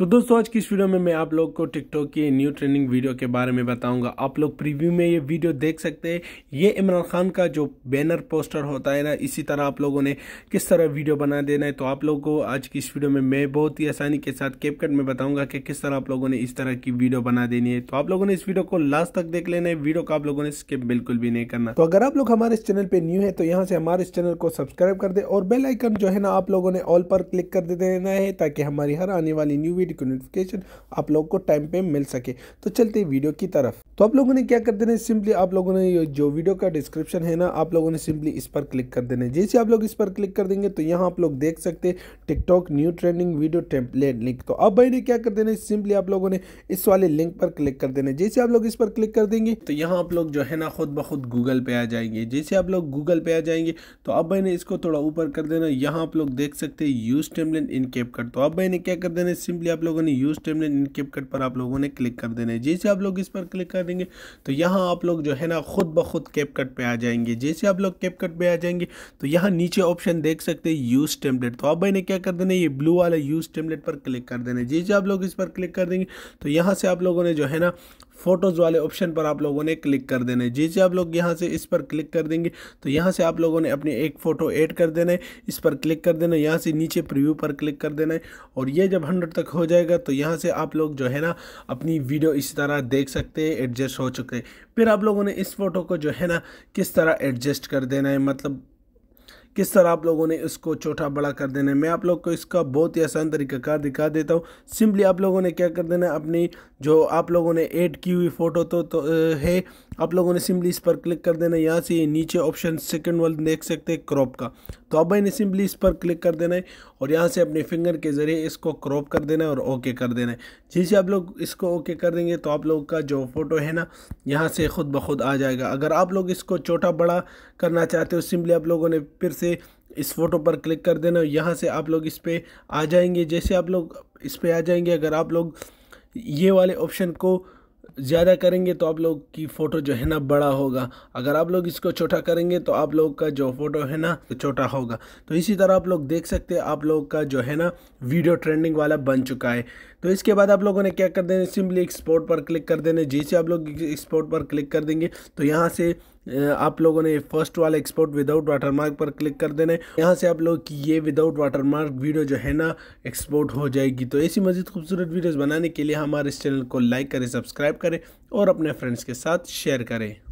तो दोस्तों आज की इस वीडियो में मैं आप लोग को टिकटॉक की न्यू ट्रेंडिंग वीडियो के बारे में बताऊंगा आप लोग प्रीव्यू में ये वीडियो देख सकते हैं ये इमरान खान का जो बैनर पोस्टर होता है ना इसी तरह आप लोगों ने किस तरह वीडियो बना देना है तो आप लोगों को आज की इस वीडियो में मैं बहुत ही आसानी के साथ कैपकट में बताऊंगा कि किस तरह आप लोगों ने इस तरह की वीडियो बना देनी है तो आप लोगों ने इस वीडियो को लास्ट तक देख लेना है वीडियो को आप लोगों ने स्किप बिल्कुल भी नहीं करना तो अगर आप लोग हमारे इस चैनल पर न्यू है तो यहाँ से हमारे इस चैनल को सब्सक्राइब कर दे और बेलाइकन जो है ना आप लोगों ने ऑल पर क्लिक कर देना है ताकि हमारी हर आने वाली न्यू वीडियो वीडियो की नोटिफिकेशन आप लोग को टाइम पे मिल सके तो चलते वीडियो की तरफ तो आप लोगों ने क्या कर देना है सिंपली आप लोगों ने जो वीडियो का डिस्क्रिप्शन है ना आप लोगों ने सिंपली इस पर क्लिक कर देना है जैसे आप लोग इस पर क्लिक कर देंगे तो यहाँ आप लोग देख सकते हैं TikTok new trending video template link तो अब भाई ने क्या कर देना है सिंपली आप लोगों ने इस वाले लिंक पर क्लिक कर देना है जैसे आप लोग इस पर क्लिक कर देंगे तो यहाँ आप लोग जो है ना खुद ब खुद गूगल पे आ जाएंगे जैसे आप लोग गूगल पे आ जाएंगे तो अब भाई ने इसको थोड़ा ऊपर कर देना यहाँ आप लोग देख सकते हैं यूज टेम्पलेट इन कैप कर तो अब भाई ने क्या कर देना है सिंपली लिए आप लोगों ने यूज़ टेबलेट इन किपकट पर आप लोगों ने क्लिक कर देना है जैसे आप लोग इस पर क्लिक कर देंगे तो यहाँ आप लोग जो है ना खुद ब खुद कैपकट पर आ जाएंगे जैसे आप लोग कैपकट पर आ जाएंगे तो यहाँ नीचे ऑप्शन देख सकते हैं यूज़ टेम्पलेट तो आप भाई ने क्या कर देना है ये ब्लू वाला यूज़ टेम्पलेट पर क्लिक कर देना है जैसे आप लोग इस पर क्लिक कर देंगे तो यहाँ से आप लोगों ने जो है ना फ़ोटोज़ वाले ऑप्शन पर आप लोगों ने क्लिक कर देना है जैसे आप लोग यहाँ से इस पर क्लिक कर देंगे तो यहाँ से आप लोगों ने अपनी एक फ़ोटो ऐड कर देना है इस पर क्लिक कर देना है यहाँ से नीचे प्रीव्यू पर क्लिक कर देना है और ये जब हंड्रेड तक हो जाएगा तो यहाँ से आप लोग जो है ना अपनी वीडियो इसी तरह देख सकते हैं एडजस्ट हो चुके हैं फिर आप लोगों ने इस फ़ोटो को जो है ना किस तरह एडजस्ट कर देना है मतलब किस तरह आप लोगों ने इसको छोटा बड़ा कर देना है मैं आप लोग को इसका बहुत ही आसान तरीकाकार दिखा देता हूँ सिंपली आप लोगों ने क्या कर देना है अपनी जो आप लोगों ने ऐड की हुई फ़ोटो तो, तो है आप लोगों ने सिंपली इस पर क्लिक कर देना यहाँ से नीचे ऑप्शन सेकेंड वाल देख सकते हैं क्रॉप का तो अब मैंने सिंपली इस पर क्लिक कर देना है और यहाँ से अपने फिंगर के ज़रिए इसको क्रॉप कर देना है और ओके कर देना है जैसे आप लोग इसको ओके कर देंगे तो आप लोग का जो फ़ोटो है ना यहाँ से ख़ुद ब खुद आ जाएगा अगर आप लोग इसको छोटा बड़ा करना चाहते हो सिंपली आप लोगों ने फिर से इस फ़ोटो पर क्लिक कर देना और यहाँ से आप लोग इस पर आ जाएंगे जैसे आप लोग इस पर आ जाएंगे अगर आप लोग ये वाले ऑप्शन को ज़्यादा करेंगे तो आप लोग की फ़ोटो जो है ना बड़ा होगा अगर आप लोग इसको छोटा करेंगे तो आप लोग का जो फोटो है ना छोटा होगा तो इसी तरह आप लोग देख सकते हैं आप लोग का जो है ना वीडियो ट्रेंडिंग वाला बन चुका है तो इसके बाद आप लोगों ने क्या कर देना सिंपली एक्सपोर्ट पर क्लिक कर देना जैसे आप लोग एक्सपोर्ट पर क्लिक कर देंगे तो यहाँ से आप लोगों ने फर्स्ट वाला एक्सपोर्ट विदाउट वाटरमार्क पर क्लिक कर देना है यहाँ से आप लोग की ये विदाउट वाटरमार्क वीडियो जो है ना एक्सपोर्ट हो जाएगी तो ऐसी मज़ीद खूबसूरत वीडियोज़ बनाने के लिए हमारे इस चैनल को लाइक करें सब्सक्राइब करें और अपने फ्रेंड्स के साथ शेयर करें